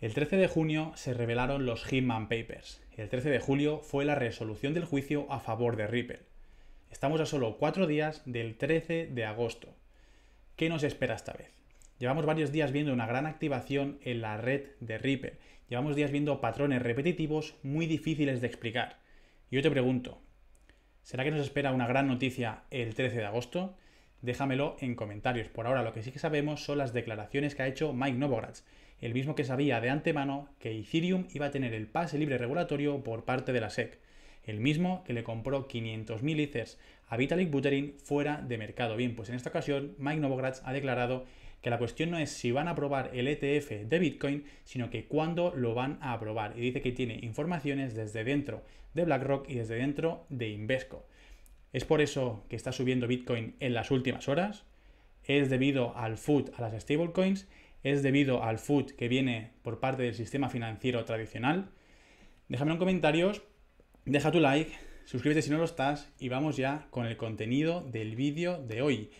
El 13 de junio se revelaron los Hitman Papers el 13 de julio fue la resolución del juicio a favor de Ripple. Estamos a solo cuatro días del 13 de agosto. ¿Qué nos espera esta vez? Llevamos varios días viendo una gran activación en la red de Ripple. Llevamos días viendo patrones repetitivos muy difíciles de explicar. Y Yo te pregunto, ¿será que nos espera una gran noticia el 13 de agosto? Déjamelo en comentarios. Por ahora lo que sí que sabemos son las declaraciones que ha hecho Mike Novogratz el mismo que sabía de antemano que Ethereum iba a tener el pase libre regulatorio por parte de la SEC, el mismo que le compró 500.000 Ethers a Vitalik Buterin fuera de mercado. Bien, pues en esta ocasión Mike Novogratz ha declarado que la cuestión no es si van a aprobar el ETF de Bitcoin, sino que cuándo lo van a aprobar. Y dice que tiene informaciones desde dentro de BlackRock y desde dentro de Invesco. ¿Es por eso que está subiendo Bitcoin en las últimas horas? ¿Es debido al FUD, a las stablecoins? es debido al food que viene por parte del sistema financiero tradicional. Déjame en comentarios, deja tu like, suscríbete si no lo estás y vamos ya con el contenido del vídeo de hoy.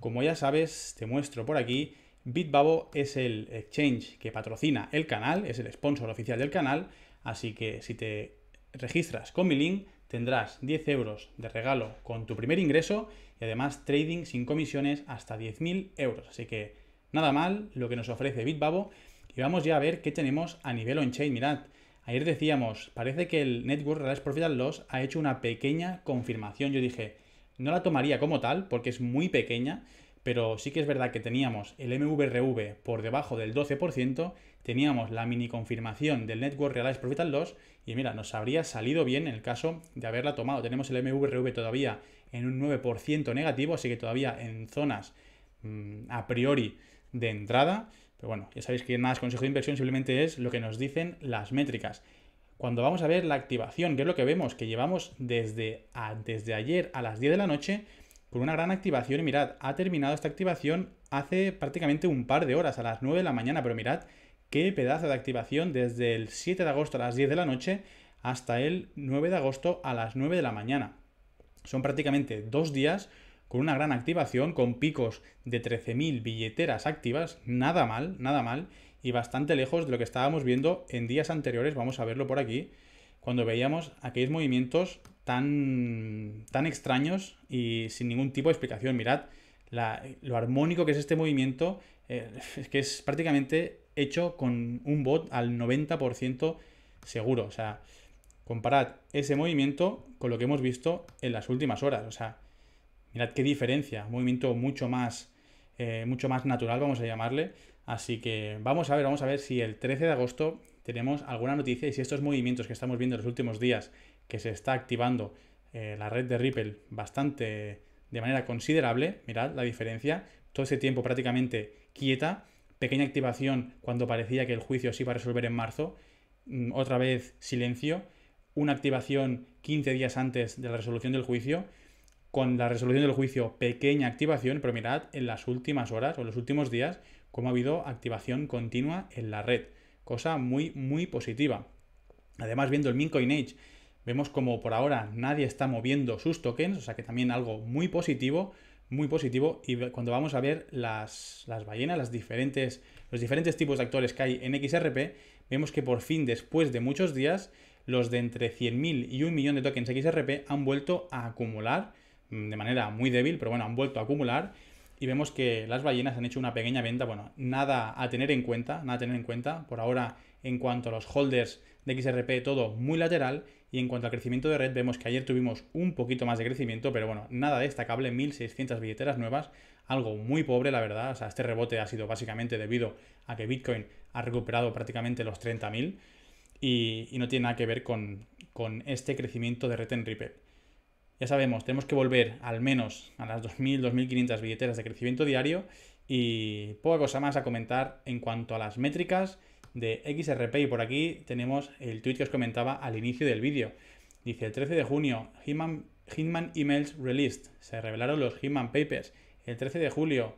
Como ya sabes, te muestro por aquí, Bitbabo es el exchange que patrocina el canal, es el sponsor oficial del canal, así que si te registras con mi link tendrás 10 euros de regalo con tu primer ingreso y además trading sin comisiones hasta 10.000 euros. Así que Nada mal lo que nos ofrece Bitbabo y vamos ya a ver qué tenemos a nivel on-chain. Mirad, ayer decíamos, parece que el Network Realized Profit and Loss ha hecho una pequeña confirmación. Yo dije, no la tomaría como tal porque es muy pequeña, pero sí que es verdad que teníamos el MVRV por debajo del 12%, teníamos la mini confirmación del Network Realized Profit and Loss y mira, nos habría salido bien en el caso de haberla tomado. Tenemos el MVRV todavía en un 9% negativo, así que todavía en zonas mm, a priori de entrada. Pero bueno, ya sabéis que más consejo de inversión simplemente es lo que nos dicen las métricas. Cuando vamos a ver la activación, que es lo que vemos, que llevamos desde, desde ayer a las 10 de la noche con una gran activación. Y mirad, ha terminado esta activación hace prácticamente un par de horas, a las 9 de la mañana. Pero mirad qué pedazo de activación desde el 7 de agosto a las 10 de la noche hasta el 9 de agosto a las 9 de la mañana. Son prácticamente dos días con una gran activación, con picos de 13.000 billeteras activas, nada mal, nada mal, y bastante lejos de lo que estábamos viendo en días anteriores, vamos a verlo por aquí, cuando veíamos aquellos movimientos tan, tan extraños y sin ningún tipo de explicación. Mirad lo armónico que es este movimiento, eh, es que es prácticamente hecho con un bot al 90% seguro, o sea... Comparad ese movimiento con lo que hemos visto en las últimas horas. O sea, Mirad qué diferencia, un movimiento mucho más, eh, mucho más natural, vamos a llamarle. Así que vamos a ver, vamos a ver si el 13 de agosto tenemos alguna noticia y si estos movimientos que estamos viendo en los últimos días, que se está activando eh, la red de Ripple bastante de manera considerable, mirad la diferencia, todo ese tiempo prácticamente quieta, pequeña activación cuando parecía que el juicio se iba a resolver en marzo, mm, otra vez silencio, una activación 15 días antes de la resolución del juicio, con la resolución del juicio pequeña activación, pero mirad en las últimas horas o en los últimos días cómo ha habido activación continua en la red, cosa muy, muy positiva. Además, viendo el Mincoin Age, vemos como por ahora nadie está moviendo sus tokens, o sea que también algo muy positivo, muy positivo. Y cuando vamos a ver las, ballenas, las diferentes, los diferentes tipos de actores que hay en XRP, vemos que por fin, después de muchos días, los de entre 100.000 y un millón de tokens XRP han vuelto a acumular de manera muy débil, pero bueno, han vuelto a acumular y vemos que las ballenas han hecho una pequeña venta, bueno, nada a tener en cuenta, nada a tener en cuenta, por ahora en cuanto a los holders de XRP todo muy lateral y en cuanto al crecimiento de red vemos que ayer tuvimos un poquito más de crecimiento, pero bueno, nada destacable, 1600 billeteras nuevas, algo muy pobre la verdad, o sea, este rebote ha sido básicamente debido a que Bitcoin ha recuperado prácticamente los 30.000 y, y no tiene nada que ver con, con este crecimiento de red en Ripple. Ya sabemos, tenemos que volver al menos a las 2.000, 2.500 billeteras de crecimiento diario y poca cosa más a comentar en cuanto a las métricas de XRP y por aquí tenemos el tweet que os comentaba al inicio del vídeo. Dice el 13 de junio, Hitman, Hitman Emails Released, se revelaron los Hitman Papers. El 13 de julio,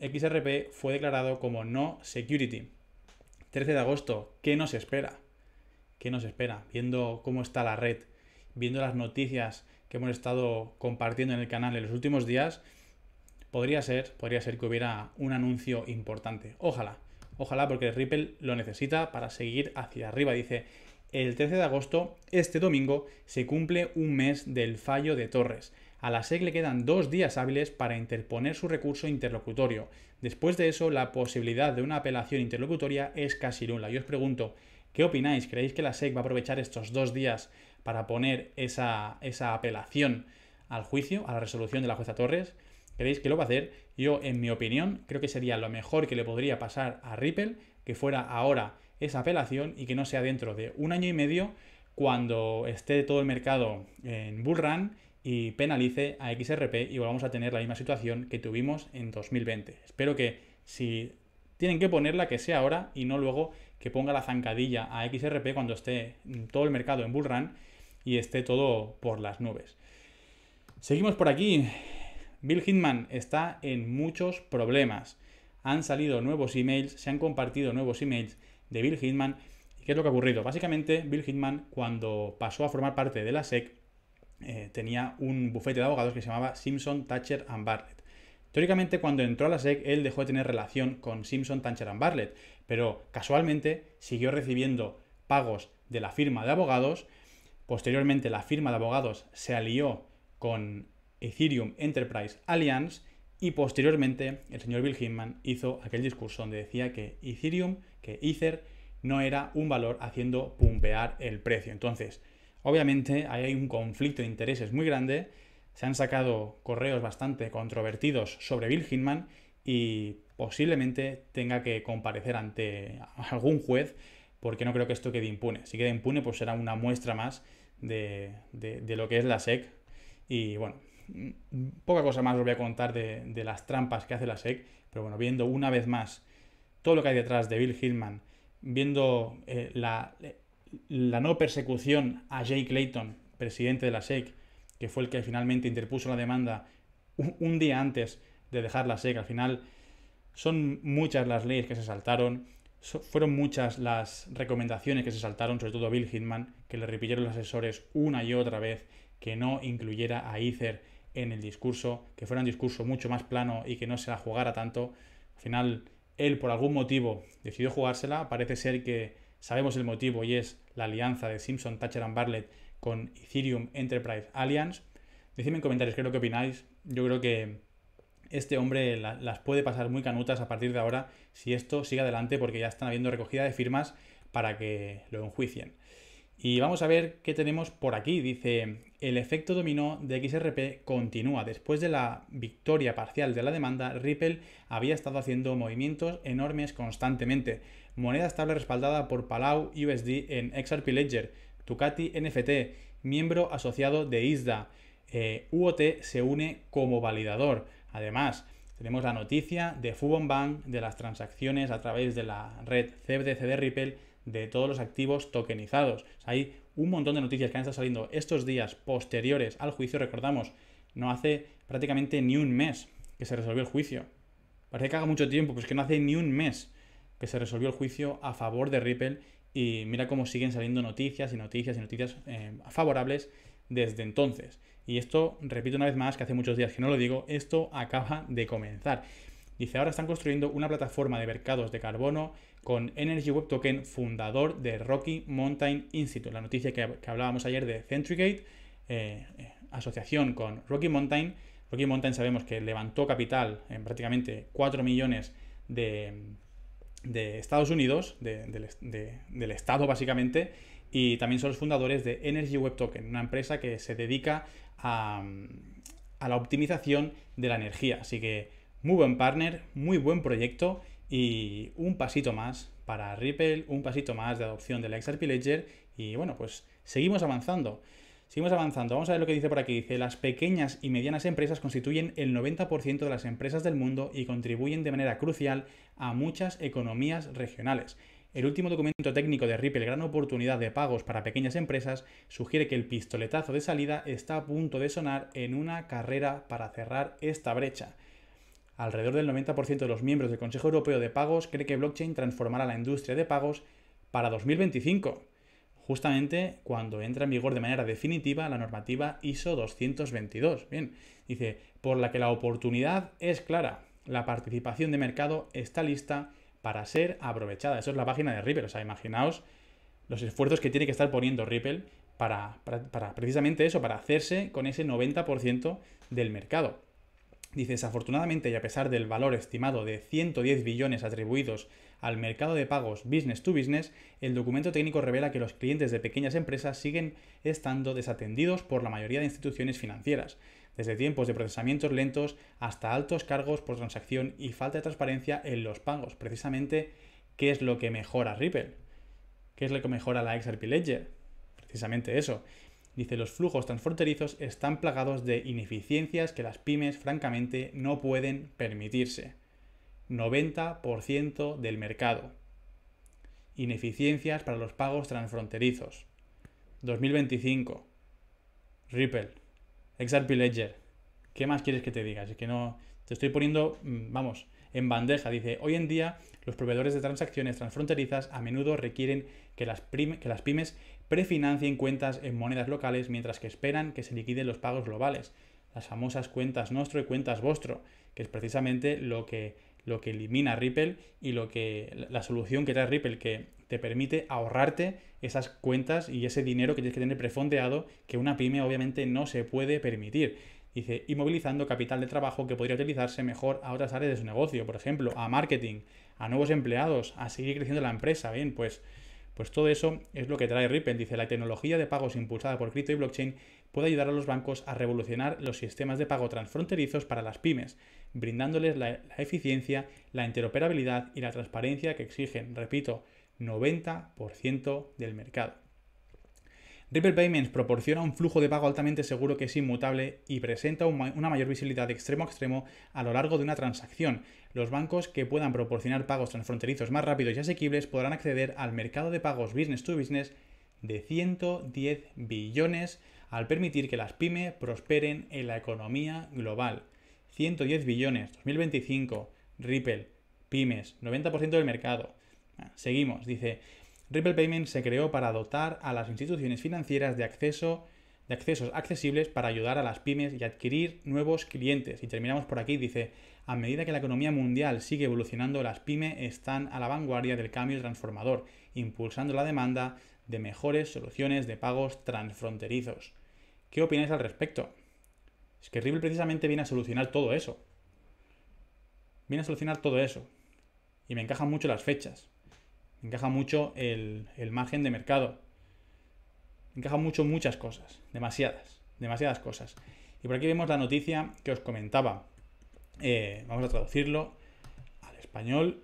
XRP fue declarado como no security. 13 de agosto, ¿qué nos espera? ¿Qué nos espera? Viendo cómo está la red, viendo las noticias que hemos estado compartiendo en el canal en los últimos días, podría ser, podría ser que hubiera un anuncio importante. Ojalá, ojalá porque Ripple lo necesita para seguir hacia arriba. Dice, el 13 de agosto, este domingo, se cumple un mes del fallo de Torres. A la SEC le quedan dos días hábiles para interponer su recurso interlocutorio. Después de eso, la posibilidad de una apelación interlocutoria es casi nula. Yo os pregunto, ¿qué opináis? ¿Creéis que la SEC va a aprovechar estos dos días para poner esa, apelación al juicio, a la resolución de la jueza Torres. ¿Creéis que lo va a hacer? Yo, en mi opinión, creo que sería lo mejor que le podría pasar a Ripple que fuera ahora esa apelación y que no sea dentro de un año y medio cuando esté todo el mercado en bull run y penalice a XRP y volvamos a tener la misma situación que tuvimos en 2020. Espero que si tienen que ponerla que sea ahora y no luego que ponga la zancadilla a XRP cuando esté todo el mercado en bull run y esté todo por las nubes. Seguimos por aquí. Bill Hitman está en muchos problemas. Han salido nuevos emails, se han compartido nuevos emails de Bill Hitman. ¿Y qué es lo que ha ocurrido? Básicamente, Bill Hitman, cuando pasó a formar parte de la SEC, eh, tenía un bufete de abogados que se llamaba Simpson, Thatcher and Bartlett. Teóricamente, cuando entró a la SEC, él dejó de tener relación con Simpson, Thatcher and Bartlett, pero casualmente siguió recibiendo pagos de la firma de abogados Posteriormente, la firma de abogados se alió con Ethereum Enterprise Alliance y posteriormente el señor Bill Hinman hizo aquel discurso donde decía que Ethereum, que Ether, no era un valor haciendo pumpear el precio. Entonces, obviamente ahí hay un conflicto de intereses muy grande. Se han sacado correos bastante controvertidos sobre Bill Hinman y posiblemente tenga que comparecer ante algún juez porque no creo que esto quede impune. Si queda impune, pues será una muestra más de, de, lo que es la SEC. Y bueno, poca cosa más os voy a contar de, las trampas que hace la SEC, pero bueno, viendo una vez más todo lo que hay detrás de Bill Hillman, viendo eh, la, no persecución a Jay Clayton, presidente de la SEC, que fue el que finalmente interpuso la demanda un día antes de dejar la SEC, al final son muchas las leyes que se saltaron, fueron muchas las recomendaciones que se saltaron, sobre todo a Bill Hitman, que le repitieron los asesores una y otra vez que no incluyera a Ether en el discurso, que fuera un discurso mucho más plano y que no se la jugara tanto. Al final, él por algún motivo decidió jugársela, parece ser que sabemos el motivo y es la alianza de Simpson, Thatcher and Bartlett con Ethereum Enterprise Alliance. Decidme en comentarios qué es lo que opináis. Yo creo que este hombre las puede pasar muy canutas a partir de ahora si esto sigue adelante porque ya están habiendo recogida de firmas para que lo enjuicien. Y vamos a ver qué tenemos por aquí. Dice, el efecto dominó de XRP continúa. Después de la victoria parcial de la demanda, Ripple había estado haciendo movimientos enormes constantemente. Moneda estable respaldada por Palau USD en XRP Ledger, Tucati NFT, miembro asociado de ISDA. Eh, UOT se une como validador. Además, tenemos la noticia de Fubon Bank, de las transacciones a través de la red CBDC de Ripple, de todos los activos tokenizados. hay un montón de noticias que han estado saliendo estos días posteriores al juicio, recordamos, no hace prácticamente ni un mes que se resolvió el juicio. Parece que haga mucho tiempo, es que no hace ni un mes que se resolvió el juicio a favor de Ripple y mira cómo siguen saliendo noticias y noticias y noticias eh, favorables desde entonces. Y esto, repito una vez más, que hace muchos días que no lo digo, esto acaba de comenzar. Dice, ahora están construyendo una plataforma de mercados de carbono con Energy Web Token, fundador de Rocky Mountain Institute. La noticia que, hablábamos ayer de Centrigate, eh, eh, asociación con Rocky Mountain. Rocky Mountain sabemos que levantó capital en prácticamente 4 millones de, Estados Unidos, del Estado básicamente, y también son los fundadores de Energy Web Token, una empresa que se dedica a, la optimización de la energía. Así que muy buen partner, muy buen proyecto y un pasito más para Ripple, un pasito más de adopción del XRP Ledger y bueno, pues seguimos avanzando. Seguimos avanzando. Vamos a ver lo que dice por aquí. Dice, las pequeñas y medianas empresas constituyen el 90% de las empresas del mundo y contribuyen de manera crucial a muchas economías regionales. El último documento técnico de Ripple Gran Oportunidad de Pagos para Pequeñas Empresas sugiere que el pistoletazo de salida está a punto de sonar en una carrera para cerrar esta brecha. Alrededor del 90% de los miembros del Consejo Europeo de Pagos cree que blockchain transformará la industria de pagos para 2025, justamente cuando entra en vigor de manera definitiva la normativa ISO 222. Bien, dice, por la que la oportunidad es clara, la participación de mercado está lista para ser aprovechada. Eso es la página de Ripple. O sea, imaginaos los esfuerzos que tiene que estar poniendo Ripple para, precisamente eso, para hacerse con ese 90% del mercado. Dice, desafortunadamente y a pesar del valor estimado de 110 billones atribuidos al mercado de pagos business to business, el documento técnico revela que los clientes de pequeñas empresas siguen estando desatendidos por la mayoría de instituciones financieras desde tiempos de procesamientos lentos hasta altos cargos por transacción y falta de transparencia en los pagos. Precisamente, ¿qué es lo que mejora Ripple? ¿Qué es lo que mejora la XRP Ledger? Precisamente eso. Dice, los flujos transfronterizos están plagados de ineficiencias que las pymes francamente no pueden permitirse. 90% del mercado. Ineficiencias para los pagos transfronterizos. 2025. Ripple. XRP Ledger. ¿Qué más quieres que te diga? Es que no. Te estoy poniendo, mm, vamos, en bandeja. Dice: Hoy en día, los proveedores de transacciones transfronterizas a menudo requieren que las, pymes prefinancien cuentas en monedas locales mientras que esperan que se liquiden los pagos globales. Las famosas cuentas nuestro y cuentas Vostro, que es precisamente lo que, lo que elimina Ripple y lo que, la solución que trae Ripple, que te permite ahorrarte esas cuentas y ese dinero que tienes que tener prefondeado que una pyme obviamente no se puede permitir. Dice, y movilizando capital de trabajo que podría utilizarse mejor a otras áreas de su negocio, por ejemplo, a marketing, a nuevos empleados, a seguir creciendo la empresa. Bien, pues, pues todo eso es lo que trae Ripple. Dice, la tecnología de pagos impulsada por cripto y blockchain puede ayudar a los bancos a revolucionar los sistemas de pago transfronterizos para las pymes, brindándoles la eficiencia, la interoperabilidad y la transparencia que exigen. Repito, 90% del mercado. Ripple Payments proporciona un flujo de pago altamente seguro que es inmutable y presenta una mayor visibilidad de extremo a extremo a lo largo de una transacción. Los bancos que puedan proporcionar pagos transfronterizos más rápidos y asequibles podrán acceder al mercado de pagos business to business de 110 billones al permitir que las pymes prosperen en la economía global. 110 billones, 2025, Ripple, pymes, 90% del mercado. Ah, seguimos, dice, Ripple Payment se creó para dotar a las instituciones financieras de accesos accesibles para ayudar a las pymes y adquirir nuevos clientes. Y terminamos por aquí, dice, a medida que la economía mundial sigue evolucionando, las pymes están a la vanguardia del cambio transformador, impulsando la demanda de mejores soluciones de pagos transfronterizos. ¿Qué opináis al respecto? Es que Ripple precisamente viene a solucionar todo eso. Viene a solucionar todo eso. Y me encajan mucho las fechas encaja mucho el, margen de mercado. Encaja mucho muchas cosas, demasiadas, demasiadas cosas. Y por aquí vemos la noticia que os comentaba. Eh, vamos a traducirlo al español,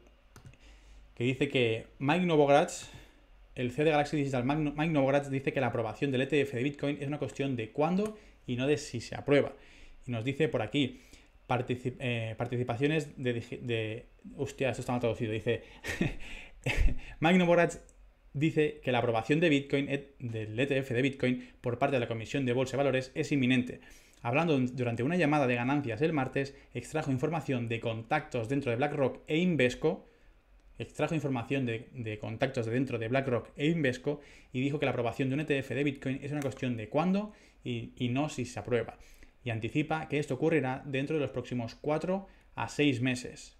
que dice que Mike Novogratz, el CEO de Galaxy Digital, Mike Novogratz, dice que la aprobación del ETF de Bitcoin es una cuestión de cuándo y no de si se aprueba. Y nos dice por aquí, eh, participaciones de, de, Hostia, esto está mal traducido. Dice, Magno Borats dice que la aprobación eh, del ETF de Bitcoin por parte de la Comisión de Bolsa de Valores es inminente. Hablando durante una llamada de ganancias el martes, extrajo información de contactos dentro de BlackRock e Invesco, extrajo información de, contactos de dentro de BlackRock e Invesco y dijo que la aprobación de un ETF de Bitcoin es una cuestión de cuándo y, y no si se aprueba. Y anticipa que esto ocurrirá dentro de los próximos 4 a 6 meses.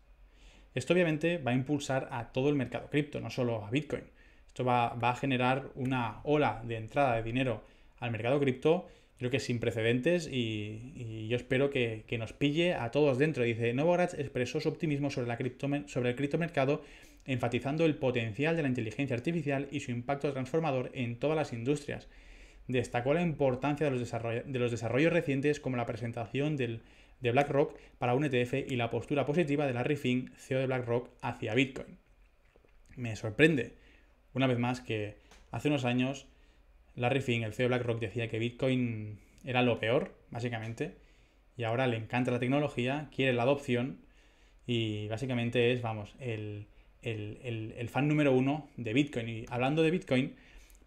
Esto obviamente va a impulsar a todo el mercado cripto, no solo a Bitcoin. Esto va, a generar una ola de entrada de dinero al mercado cripto, creo que sin precedentes, y, yo espero que, nos pille a todos dentro. Dice, Novogratz expresó su optimismo sobre, la sobre el criptomercado, enfatizando el potencial de la inteligencia artificial y su impacto transformador en todas las industrias. Destacó la importancia de los, de los desarrollos recientes como la presentación del de BlackRock para un ETF y la postura positiva de Larry Fink, CEO de BlackRock, hacia Bitcoin. Me sorprende, una vez más, que hace unos años Larry Fink, el CEO de BlackRock, decía que Bitcoin era lo peor, básicamente, y ahora le encanta la tecnología, quiere la adopción y básicamente es, vamos, el fan número uno de Bitcoin. Y hablando de Bitcoin,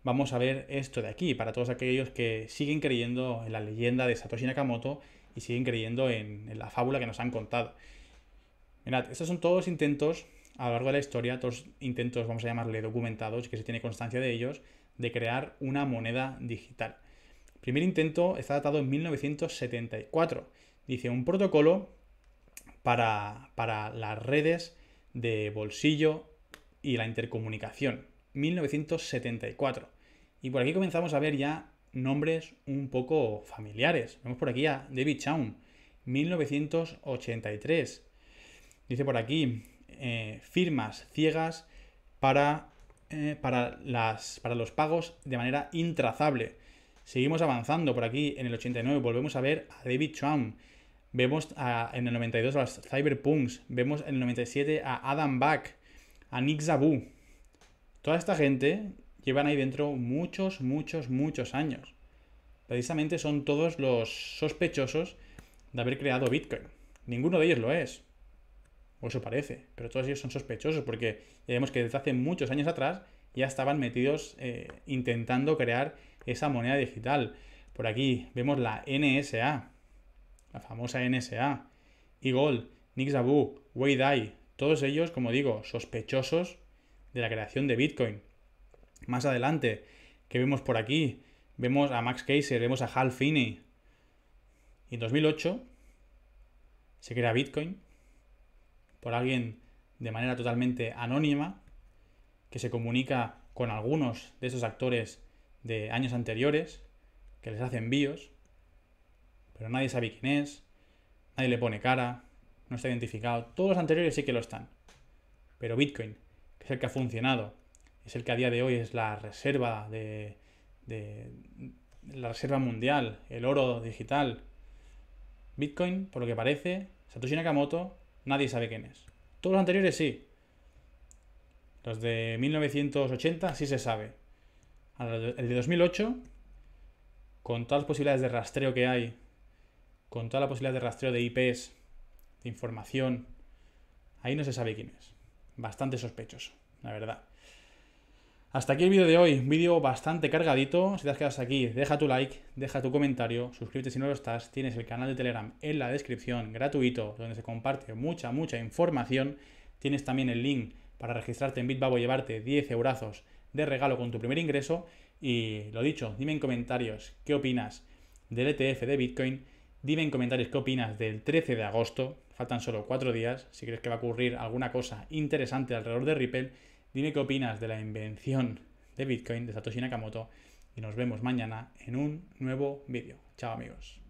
vamos a ver esto de aquí, para todos aquellos que siguen creyendo en la leyenda de Satoshi Nakamoto y siguen creyendo en, la fábula que nos han contado. Mirad, estos son todos intentos a lo largo de la historia, todos intentos, vamos a llamarle documentados, que se tiene constancia de ellos, de crear una moneda digital. El primer intento está datado en 1974. Dice un protocolo para, para las redes de bolsillo y la intercomunicación. 1974. Y por aquí comenzamos a ver ya nombres un poco familiares. Vemos por aquí a David Chaum, 1983. Dice por aquí, eh, firmas ciegas para, eh, para, las, para los pagos de manera intrazable. Seguimos avanzando por aquí en el 89, volvemos a ver a David Chaum, Vemos en el 92 a las Cyberpunks, vemos en el 97 a Adam Back, a Nick Zabu. Toda esta gente llevan ahí dentro muchos, muchos, muchos años. Precisamente son todos los sospechosos de haber creado Bitcoin. Ninguno de ellos lo es, o eso parece, pero todos ellos son sospechosos porque vemos que desde hace muchos años atrás ya estaban metidos eh, intentando crear esa moneda digital. Por aquí vemos la NSA, la famosa NSA, Eagle, Nick Zabu, Wei Dai, todos ellos, como digo, sospechosos de la creación de Bitcoin. Más adelante, que vemos por aquí, vemos a Max Kaiser, vemos a Hal Finney. Y en 2008 se crea Bitcoin por alguien de manera totalmente anónima que se comunica con algunos de esos actores de años anteriores que les hacen envíos, pero nadie sabe quién es, nadie le pone cara, no está identificado. Todos los anteriores sí que lo están, pero Bitcoin, que es el que ha funcionado es el que a día de hoy es la reserva de, la reserva mundial, el oro digital. Bitcoin, por lo que parece, Satoshi Nakamoto, nadie sabe quién es. Todos los anteriores sí. Los de 1980 sí se sabe. El de 2008, con todas las posibilidades de rastreo que hay, con toda la posibilidad de rastreo de IPs, de información, ahí no se sabe quién es. Bastante sospechoso, la verdad. Hasta aquí el vídeo de hoy, un vídeo bastante cargadito. Si te has quedado aquí, deja tu like, deja tu comentario, suscríbete si no lo estás. Tienes el canal de Telegram en la descripción, gratuito, donde se comparte mucha, mucha información. Tienes también el link para registrarte en Bitbabo y llevarte 10 eurazos de regalo con tu primer ingreso. Y lo dicho, dime en comentarios qué opinas del ETF de Bitcoin. Dime en comentarios qué opinas del 13 de agosto. Faltan solo 4 días. Si crees que va a ocurrir alguna cosa interesante alrededor de Ripple Dime qué opinas de la invención de Bitcoin de Satoshi Nakamoto y nos vemos mañana en un nuevo vídeo. Chao amigos.